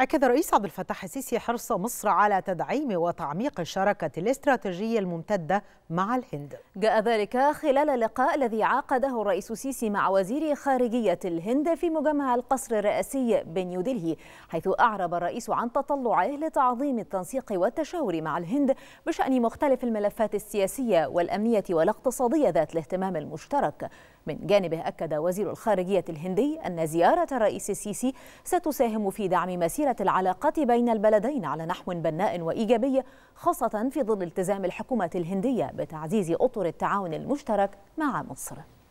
أكد رئيس عبد الفتاح السيسي حرص مصر على تدعيم وتعميق الشراكة الاستراتيجية الممتدة مع الهند. جاء ذلك خلال اللقاء الذي عقده الرئيس السيسي مع وزير خارجية الهند في مجمع القصر الرئاسي بنيودلهي، حيث أعرب الرئيس عن تطلعه لتعظيم التنسيق والتشاور مع الهند بشأن مختلف الملفات السياسية والأمنية والاقتصادية ذات الاهتمام المشترك. من جانبه أكد وزير الخارجية الهندي أن زيارة الرئيس السيسي ستساهم في دعم مسيرة وتأثيرة العلاقات بين البلدين على نحو بناء وإيجابي خاصة في ظل التزام الحكومة الهندية بتعزيز أطر التعاون المشترك مع مصر